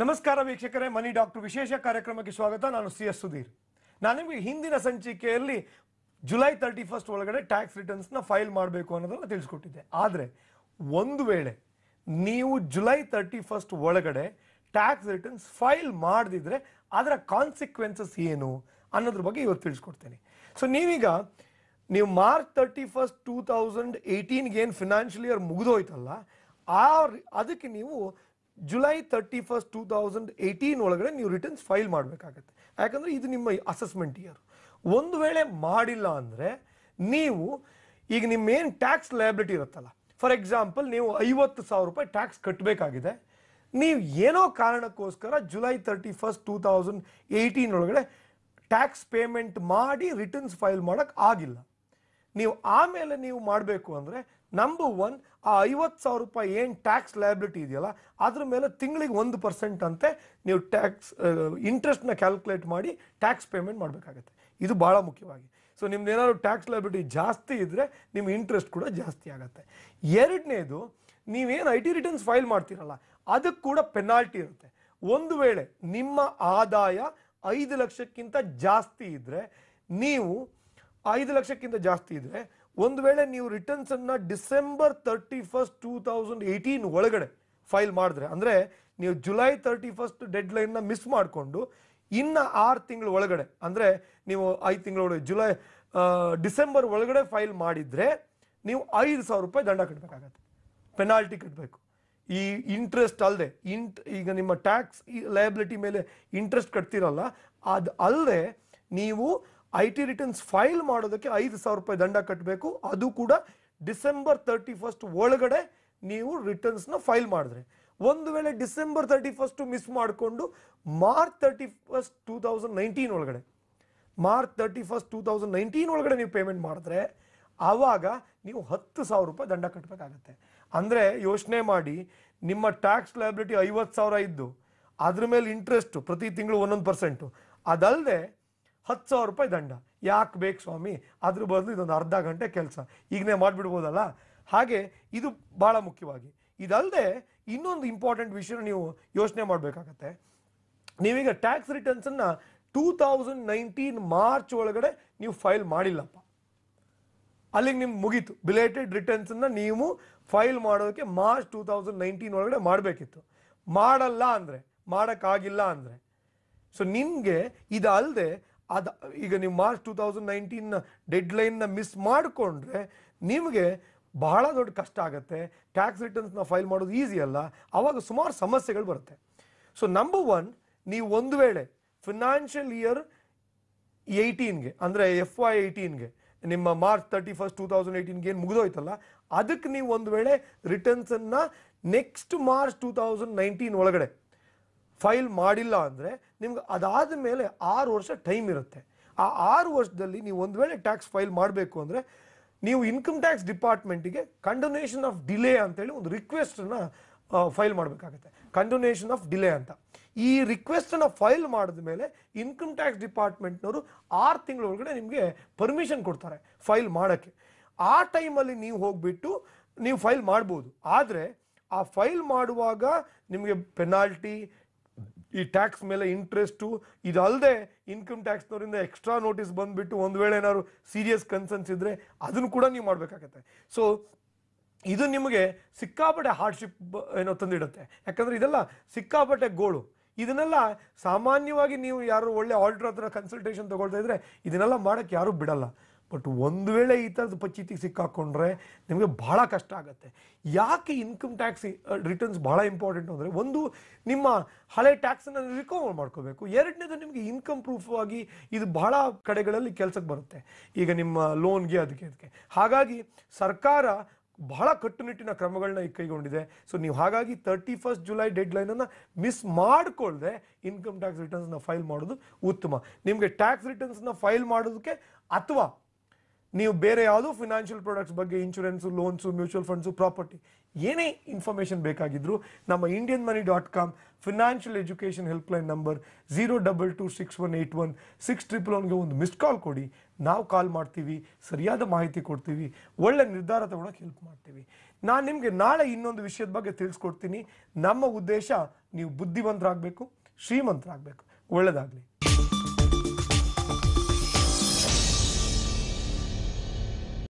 ನಮಸ್ಕಾರ ವೀಕ್ಷಕರೇ ಮನಿ ಡಾಕ್ಟರ್ ವಿಶೇಷ ಕಾರ್ಯಕ್ರಮಕ್ಕೆ ಸ್ವಾಗತ ನಾನು ಸಿ ಎಸ್ ಸುಧೀರ್ ನಾನು ನಿಮಗೆ ಹಿಂದಿನ ಸಂಚಿಕೆಯಲ್ಲಿ ಜುಲೈ ತರ್ಟಿ ಫಸ್ಟ್ ಒಳಗಡೆ ಟ್ಯಾಕ್ಸ್ ರಿಟರ್ನ್ಸ್ನ ಫೈಲ್ ಮಾಡಬೇಕು ಅನ್ನೋದನ್ನು ತಿಳಿಸ್ಕೊಟ್ಟಿದ್ದೆ ಆದರೆ ಒಂದು ವೇಳೆ ನೀವು ಜುಲೈ ತರ್ಟಿ ಫಸ್ಟ್ ಒಳಗಡೆ ಟ್ಯಾಕ್ಸ್ ರಿಟರ್ನ್ಸ್ ಫೈಲ್ ಮಾಡದಿದ್ರೆ ಅದರ ಕಾನ್ಸಿಕ್ವೆನ್ಸಸ್ ಏನು ಅನ್ನೋದ್ರ ಬಗ್ಗೆ ಇವತ್ತು ತಿಳಿಸ್ಕೊಡ್ತೇನೆ ಸೊ ನೀವೀಗ ನೀವು March thirty first two thousand ಏಯ್ಟೀನ್ಗೆ ಏನು ಫಿನಾನ್ಷಿಯಲ್ ಇಯರ್ ಮುಗಿದೋಯ್ತಲ್ಲ ಆ ಅದಕ್ಕೆ ನೀವು July thirty first two thousand eighteen ಒಳಗಡೆ ನೀವು ರಿಟರ್ನ್ಸ್ ಫೈಲ್ ಮಾಡಬೇಕಾಗತ್ತೆ ಯಾಕಂದರೆ ಇದು ನಿಮ್ಮ ಅಸೆಸ್ಮೆಂಟ್ ಇಯರ್ ಒಂದು ವೇಳೆ ಮಾಡಿಲ್ಲ ಅಂದರೆ ನೀವು ಈಗ ನಿಮ್ಮ ಏನು ಟ್ಯಾಕ್ಸ್ ಲಯಬಿಲಿಟಿ ಇರುತ್ತಲ್ಲ ಫಾರ್ ಎಕ್ಸಾಂಪಲ್ ನೀವು ಐವತ್ತು ಸಾವಿರ ರೂಪಾಯಿ ಟ್ಯಾಕ್ಸ್ ಕಟ್ಟಬೇಕಾಗಿದೆ ನೀವು ಏನೋ ಕಾರಣಕ್ಕೋಸ್ಕರ July thirty first two thousand eighteen ಒಳಗಡೆ ಟ್ಯಾಕ್ಸ್ ಪೇಮೆಂಟ್ ಮಾಡಿ ರಿಟರ್ನ್ಸ್ ಫೈಲ್ ಮಾಡೋಕ್ಕಾಗಿಲ್ಲ ಆಗಿಲ್ಲ ನೀವು ಆಮೇಲೆ ನೀವು ಮಾಡಬೇಕು ಅಂದರೆ ನಂಬರ್ ಒನ್ ಆ ಐವತ್ತು ಸಾವಿರ ರೂಪಾಯಿ ಏನು ಟ್ಯಾಕ್ಸ್ ಲಯಬಿಲಿಟಿ ಇದೆಯಲ್ಲ ಅದ್ರ ಮೇಲೆ ತಿಂಗಳಿಗೆ ಒಂದು ಪರ್ಸೆಂಟ್ ಅಂತೆ ನೀವು ಟ್ಯಾಕ್ಸ್ ಇಂಟ್ರೆಸ್ಟ್ನ ಕ್ಯಾಲ್ಕುಲೇಟ್ ಮಾಡಿ ಟ್ಯಾಕ್ಸ್ ಪೇಮೆಂಟ್ ಮಾಡಬೇಕಾಗತ್ತೆ ಇದು ಭಾಳ ಮುಖ್ಯವಾಗಿ ಸೊ ನಿಮ್ದು ಏನಾದ್ರು ಟ್ಯಾಕ್ಸ್ ಲಯಬಿಲಿಟಿ ಜಾಸ್ತಿ ಇದ್ದರೆ ನಿಮ್ಮ ಇಂಟ್ರೆಸ್ಟ್ ಕೂಡ ಜಾಸ್ತಿ ಆಗುತ್ತೆ ಎರಡನೇದು ನೀವೇನು ಐ ಟಿ ರಿಟರ್ನ್ಸ್ ಫೈಲ್ ಮಾಡ್ತೀರಲ್ಲ ಅದಕ್ಕೆ ಕೂಡ ಪೆನಾಲ್ಟಿ ಇರುತ್ತೆ ಒಂದು ವೇಳೆ ನಿಮ್ಮ ಆದಾಯ ಐದು ಲಕ್ಷಕ್ಕಿಂತ ಜಾಸ್ತಿ ಇದ್ದರೆ ನೀವು ಐದು ಲಕ್ಷಕ್ಕಿಂತ ಜಾಸ್ತಿ ಇದ್ದರೆ ಒಂದು ವೇಳೆ ನೀವು ರಿಟರ್ನ್ಸ್ ಅನ್ನ December thirty first two thousand eighteen ಒಳಗಡೆ ಫೈಲ್ ಮಾಡಿದ್ರೆ ಅಂದರೆ ನೀವು ಜುಲೈ ತರ್ಟಿ ಫಸ್ಟ್ ಡೆಡ್ ಲೈನ್ನ ಮಿಸ್ ಮಾಡಿಕೊಂಡು ಇನ್ನು ಆರು ತಿಂಗಳ ಒಳಗಡೆ ಅಂದರೆ ನೀವು ಐದು ತಿಂಗಳ ಒಳಗಡೆ ಜುಲೈ ಡಿಸೆಂಬರ್ ಒಳಗಡೆ ಫೈಲ್ ಮಾಡಿದರೆ ನೀವು ಐದು ಸಾವಿರ ರೂಪಾಯಿ ದಂಡ ಕಟ್ಟಬೇಕಾಗತ್ತೆ ಪೆನಾಲ್ಟಿ ಕಟ್ಟಬೇಕು ಈ ಇಂಟ್ರೆಸ್ಟ್ ಅಲ್ಲದೆ ಇಂಟ್ ಈಗ ನಿಮ್ಮ ಟ್ಯಾಕ್ಸ್ ಲಯಬಿಲಿಟಿ ಮೇಲೆ ಇಂಟ್ರೆಸ್ಟ್ ಕಟ್ತಿರಲ್ಲ ಅದು ಅಲ್ಲದೆ ನೀವು ಐ ಟಿ ರಿಟರ್ನ್ಸ್ ಫೈಲ್ ಮಾಡೋದಕ್ಕೆ ಐದು ಸಾವಿರ ರೂಪಾಯಿ ದಂಡ ಕಟ್ಟಬೇಕು ಅದು ಕೂಡ ಡಿಸೆಂಬರ್ ತರ್ಟಿ ಫಸ್ಟ್ ಒಳಗಡೆ ನೀವು ರಿಟರ್ನ್ಸ್ನ ಫೈಲ್ ಮಾಡಿದ್ರೆ ಒಂದು ವೇಳೆ ಡಿಸೆಂಬರ್ ತರ್ಟಿ ಫಸ್ಟು ಮಿಸ್ ಮಾಡಿಕೊಂಡು March thirty first two thousand nineteen ಒಳಗಡೆ March thirty first two thousand nineteen ಒಳಗಡೆ ನೀವು ಪೇಮೆಂಟ್ ಮಾಡಿದ್ರೆ ಆವಾಗ ನೀವು ಹತ್ತು ಸಾವಿರ ರೂಪಾಯಿ ದಂಡ ಕಟ್ಟಬೇಕಾಗತ್ತೆ ಅಂದರೆ ಯೋಚನೆ ಮಾಡಿ ನಿಮ್ಮ ಟ್ಯಾಕ್ಸ್ ಲಯಬಿಲಿಟಿ ಐವತ್ತು ಸಾವಿರ ಇದ್ದು ಅದ್ರ ಮೇಲೆ ಇಂಟ್ರೆಸ್ಟು ಪ್ರತಿ ತಿಂಗಳು ಒಂದೊಂದು ಪರ್ಸೆಂಟು ಅದಲ್ಲದೆ ಹತ್ತು ಸಾವಿರ ರೂಪಾಯಿ ದಂಡ ಯಾಕೆ ಬೇಕು ಸ್ವಾಮಿ ಅದ್ರ ಬದಲು ಇದೊಂದು ಅರ್ಧ ಗಂಟೆ ಕೆಲಸ ಈಗನೇ ಮಾಡಿಬಿಡ್ಬೋದಲ್ಲ ಹಾಗೆ ಇದು ಭಾಳ ಮುಖ್ಯವಾಗಿ ಇದಲ್ಲದೆ ಇನ್ನೊಂದು ಇಂಪಾರ್ಟೆಂಟ್ ವಿಷಯ ನೀವು ಯೋಚನೆ ಮಾಡಬೇಕಾಗತ್ತೆ ನೀವೀಗ ಟ್ಯಾಕ್ಸ್ ರಿಟರ್ನ್ಸನ್ನು ಟೂ ತೌಸಂಡ್ ನೈನ್ಟೀನ್ ಮಾರ್ಚ್ ಒಳಗಡೆ ನೀವು ಫೈಲ್ ಮಾಡಿಲ್ಲಪ್ಪ ಅಲ್ಲಿಗೆ ನಿಮ್ಗೆ ಮುಗೀತು ಬಿಲೇಟೆಡ್ ರಿಟರ್ನ್ಸನ್ನು ನೀವು ಫೈಲ್ ಮಾಡೋದಕ್ಕೆ ಮಾರ್ಚ್ ಟೂ ತೌಸಂಡ್ ನೈನ್ಟೀನ್ ಒಳಗಡೆ ಮಾಡಬೇಕಿತ್ತು ಮಾಡಲ್ಲ ಅಂದರೆ ಮಾಡೋಕ್ಕಾಗಿಲ್ಲ ಅಂದರೆ ಸೊ ನಿಮಗೆ ಇದಲ್ಲದೆ ಅದು ಈಗ ನೀವು ಮಾರ್ಚ್ ಟೂ ತೌಸಂಡ್ ನೈನ್ಟೀನ್ನ ಡೆಡ್ಲೈನ್ನ ಮಿಸ್ ಮಾಡಿಕೊಂಡ್ರೆ ನಿಮಗೆ ಬಹಳ ದೊಡ್ಡ ಕಷ್ಟ ಆಗುತ್ತೆ ಟ್ಯಾಕ್ಸ್ ರಿಟರ್ನ್ಸ್ನ ಫೈಲ್ ಮಾಡೋದು ಈಸಿ ಅಲ್ಲ ಆವಾಗ ಸುಮಾರು ಸಮಸ್ಯೆಗಳು ಬರುತ್ತೆ ಸೊ ನಂಬರ್ ಒನ್ ನೀವು ಒಂದು ವೇಳೆ ಫಿನಾನ್ಷಿಯಲ್ ಇಯರ್ ಏಯ್ಟೀನ್ಗೆ ಅಂದರೆ ಎಫ್ ವೈ ಏಯ್ಟೀನ್ಗೆ ನಿಮ್ಮ March thirty first two thousand ಏಯ್ಟೀನ್ಗೆ ಏನು ಮುಗಿದೋಯ್ತಲ್ಲ ಅದಕ್ಕೆ ನೀವು ಒಂದು ವೇಳೆ ರಿಟರ್ನ್ಸನ್ನು next March two thousand nineteen ಒಳಗಡೆ ಫೈಲ್ ಮಾಡಿಲ್ಲ ಅಂದರೆ ನಿಮ್ಗೆ ಅದಾದ ಮೇಲೆ ಆರು ವರ್ಷ ಟೈಮ್ ಇರುತ್ತೆ ಆ ಆರು ವರ್ಷದಲ್ಲಿ ನೀವು ಒಂದು ವೇಳೆ ಟ್ಯಾಕ್ಸ್ ಫೈಲ್ ಮಾಡಬೇಕು ಅಂದರೆ ನೀವು ಇನ್ಕಮ್ ಟ್ಯಾಕ್ಸ್ ಡಿಪಾರ್ಟ್ಮೆಂಟಿಗೆ ಕಂಡೊನೇಷನ್ ಆಫ್ ಡಿಲೇ ಅಂತೇಳಿ ಒಂದು ರಿಕ್ವೆಸ್ಟನ್ನು ಫೈಲ್ ಮಾಡಬೇಕಾಗತ್ತೆ ಕಂಡೊನೇಷನ್ ಆಫ್ ಡಿಲೇ ಅಂತ ಈ ರಿಕ್ವೆಸ್ಟನ್ನು ಫೈಲ್ ಮಾಡಿದ ಮೇಲೆ ಇನ್ಕಮ್ ಟ್ಯಾಕ್ಸ್ ಡಿಪಾರ್ಟ್ಮೆಂಟ್ನವರು ಆರು ತಿಂಗಳೊಳಗಡೆ ನಿಮಗೆ ಪರ್ಮಿಷನ್ ಕೊಡ್ತಾರೆ ಫೈಲ್ ಮಾಡೋಕ್ಕೆ ಆ ಟೈಮಲ್ಲಿ ನೀವು ಹೋಗಿಬಿಟ್ಟು ನೀವು ಫೈಲ್ ಮಾಡ್ಬೋದು ಆದರೆ ಆ ಫೈಲ್ ಮಾಡುವಾಗ ನಿಮಗೆ ಪೆನಾಲ್ಟಿ ಈ ಟ್ಯಾಕ್ಸ್ ಮೇಲೆ ಇಂಟ್ರೆಸ್ಟು ಇದಲ್ಲದೆ ಇನ್ಕಮ್ ಟ್ಯಾಕ್ಸ್ನವರಿಂದ ಎಕ್ಸ್ಟ್ರಾ ನೋಟಿಸ್ ಬಂದುಬಿಟ್ಟು ಒಂದು ವೇಳೆ ಏನಾದ್ರು ಸೀರಿಯಸ್ ಕನ್ಸರ್ನ್ಸ್ ಇದ್ದರೆ ಅದನ್ನು ಕೂಡ ನೀವು ಮಾಡಬೇಕಾಗತ್ತೆ ಸೊ ಇದು ನಿಮಗೆ ಸಿಕ್ಕಾಪಟ್ಟೆ ಹಾರ್ಡ್ಶಿಪ್ ಏನೋ ತಂದಿಡುತ್ತೆ ಯಾಕಂದರೆ ಇದೆಲ್ಲ ಸಿಕ್ಕಾಪಟ್ಟೆ ಗೋಳು ಇದನ್ನೆಲ್ಲ ಸಾಮಾನ್ಯವಾಗಿ ನೀವು ಯಾರು ಒಳ್ಳೆ ಆಲ್ಟ್ರ್ ಹತ್ರ ಕನ್ಸಲ್ಟೇಷನ್ ತೊಗೊಳ್ತಾ ಇದ್ರೆ ಇದನ್ನೆಲ್ಲ ಮಾಡೋಕ್ಕೆ ಯಾರೂ ಬಿಡಲ್ಲ ಬಟ್ ಒಂದು ವೇಳೆ ಈ ಥರದ ಪಚೀತಿಗೆ ಸಿಕ್ಕಾಕೊಂಡ್ರೆ ನಿಮಗೆ ಭಾಳ ಕಷ್ಟ ಆಗುತ್ತೆ ಯಾಕೆ ಇನ್ಕಮ್ ಟ್ಯಾಕ್ಸ್ ರಿಟರ್ನ್ಸ್ ಭಾಳ ಇಂಪಾರ್ಟೆಂಟ್ ಅಂದರೆ ಒಂದು ನಿಮ್ಮ ಹಳೆ ಟ್ಯಾಕ್ಸನ್ನು ರಿಕವರ್ ಮಾಡ್ಕೋಬೇಕು ಎರಡನೇದು ನಿಮಗೆ ಇನ್ಕಮ್ ಪ್ರೂಫ್ ಆಗಿ ಇದು ಬಹಳ ಕಡೆಗಳಲ್ಲಿ ಕೆಲಸಕ್ಕೆ ಬರುತ್ತೆ ಈಗ ನಿಮ್ಮ ಲೋನ್ಗೆ ಅದಕ್ಕೆ ಅದಕ್ಕೆ ಹಾಗಾಗಿ ಸರ್ಕಾರ ಬಹಳ ಕಟ್ಟುನಿಟ್ಟಿನ ಕ್ರಮಗಳನ್ನ ಕೈಗೊಂಡಿದೆ ಸೊ ನೀವು ಹಾಗಾಗಿ ತರ್ಟಿ ಫಸ್ಟ್ ಜುಲೈ ಲೈನನ್ನು ಮಿಸ್ ಮಾಡಿಕೊಳ್ಳದೆ ಇನ್ಕಮ್ ಟ್ಯಾಕ್ಸ್ ರಿಟರ್ನ್ಸ್ನ ಫೈಲ್ ಮಾಡೋದು ಉತ್ತಮ ನಿಮಗೆ ಟ್ಯಾಕ್ಸ್ ರಿಟರ್ನ್ಸ್ನ ಫೈಲ್ ಮಾಡೋದಕ್ಕೆ ಅಥವಾ ನೀವು ಬೇರೆ ಯಾವುದೋ ಫಿನಾನ್ಷಿಯಲ್ ಪ್ರಾಡಕ್ಟ್ಸ್ ಬಗ್ಗೆ insurance loans mutual funds property ಏನೇ ಇನ್ಫಾರ್ಮೇಷನ್ ಬೇಕಾಗಿದ್ರು ನಮ್ಮ Indian money dot com financial education helpline number zero double two six one eight one six triple ಒನ್ಗೆ ಒಂದು ಮಿಸ್ ಕಾಲ್ ಕೊಡಿ ನಾವು ಕಾಲ್ ಮಾಡ್ತೀವಿ ಸರಿಯಾದ ಮಾಹಿತಿ ಕೊಡ್ತೀವಿ ಒಳ್ಳೆ ನಿರ್ಧಾರ ತಗೊಳಕ್ಕೆ ಹೆಲ್ಪ್ ಮಾಡ್ತೀವಿ ನಾನು ನಿಮಗೆ ನಾಳೆ ಇನ್ನೊಂದು ವಿಷಯದ ಬಗ್ಗೆ ತಿಳಿಸ್ಕೊಡ್ತೀನಿ ನಮ್ಮ ಉದ್ದೇಶ ನೀವು ಬುದ್ಧಿವಂತರಾಗಬೇಕು ಶ್ರೀಮಂತರಾಗಬೇಕು ಒಳ್ಳೆಯದಾಗಲಿ